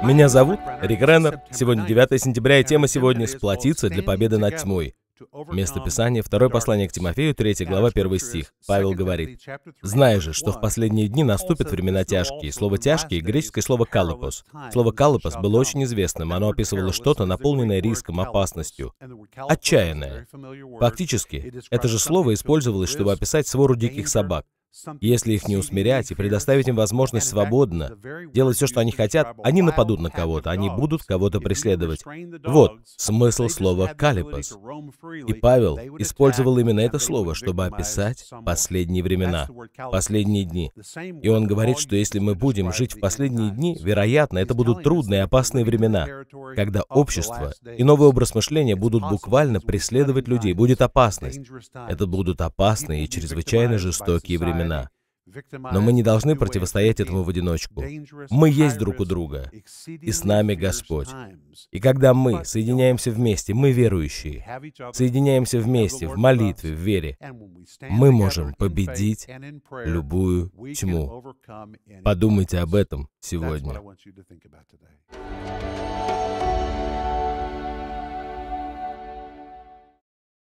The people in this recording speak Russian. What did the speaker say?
Меня зовут Рик Реннер. Сегодня 9 сентября, и тема сегодня «Сплотиться для победы над тьмой». Место Писания, 2 послание к Тимофею, 3 глава, 1 стих. Павел говорит, «Знай же, что в последние дни наступят времена тяжкие». Слово «тяжкие» — греческое слово «калопос». Слово «калопос» было очень известным, оно описывало что-то, наполненное риском, опасностью, отчаянное. Фактически, это же слово использовалось, чтобы описать свору диких собак. Если их не усмирять и предоставить им возможность свободно делать все, что они хотят, они нападут на кого-то, они будут кого-то преследовать. Вот смысл слова «калипас». И Павел использовал именно это слово, чтобы описать последние времена, последние дни. И он говорит, что если мы будем жить в последние дни, вероятно, это будут трудные опасные времена, когда общество и новый образ мышления будут буквально преследовать людей, будет опасность. Это будут опасные и чрезвычайно жестокие времена времена. Но мы не должны противостоять этому в одиночку. Мы есть друг у друга, и с нами Господь. И когда мы соединяемся вместе, мы верующие, соединяемся вместе в молитве, в вере, мы можем победить любую тьму. Подумайте об этом сегодня.